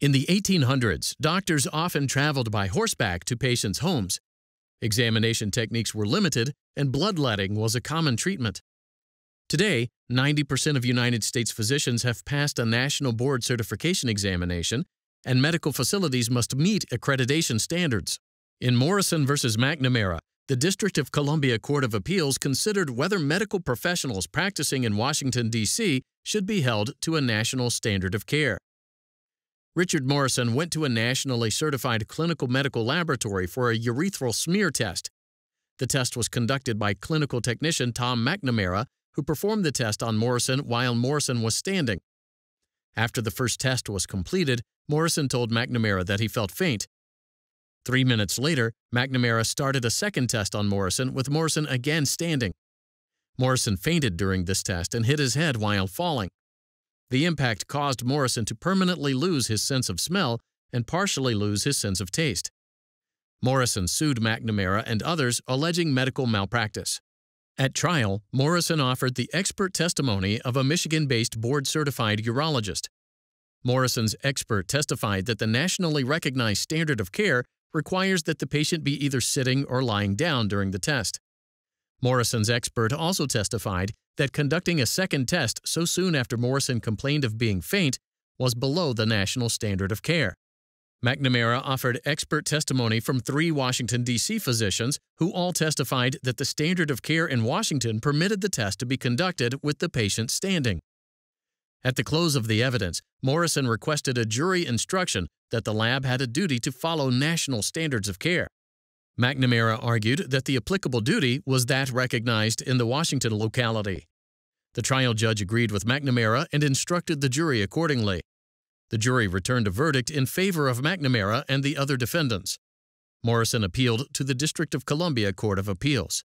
In the 1800s, doctors often traveled by horseback to patients' homes. Examination techniques were limited, and bloodletting was a common treatment. Today, 90% of United States physicians have passed a national board certification examination, and medical facilities must meet accreditation standards. In Morrison v. McNamara, the District of Columbia Court of Appeals considered whether medical professionals practicing in Washington, D.C. should be held to a national standard of care. Richard Morrison went to a nationally certified clinical medical laboratory for a urethral smear test. The test was conducted by clinical technician Tom McNamara, who performed the test on Morrison while Morrison was standing. After the first test was completed, Morrison told McNamara that he felt faint. Three minutes later, McNamara started a second test on Morrison, with Morrison again standing. Morrison fainted during this test and hit his head while falling. The impact caused Morrison to permanently lose his sense of smell and partially lose his sense of taste. Morrison sued McNamara and others, alleging medical malpractice. At trial, Morrison offered the expert testimony of a Michigan based board certified urologist. Morrison's expert testified that the nationally recognized standard of care requires that the patient be either sitting or lying down during the test. Morrison's expert also testified that conducting a second test so soon after Morrison complained of being faint was below the national standard of care. McNamara offered expert testimony from three Washington, D.C. physicians who all testified that the standard of care in Washington permitted the test to be conducted with the patient standing. At the close of the evidence, Morrison requested a jury instruction that the lab had a duty to follow national standards of care. McNamara argued that the applicable duty was that recognized in the Washington locality. The trial judge agreed with McNamara and instructed the jury accordingly. The jury returned a verdict in favor of McNamara and the other defendants. Morrison appealed to the District of Columbia Court of Appeals.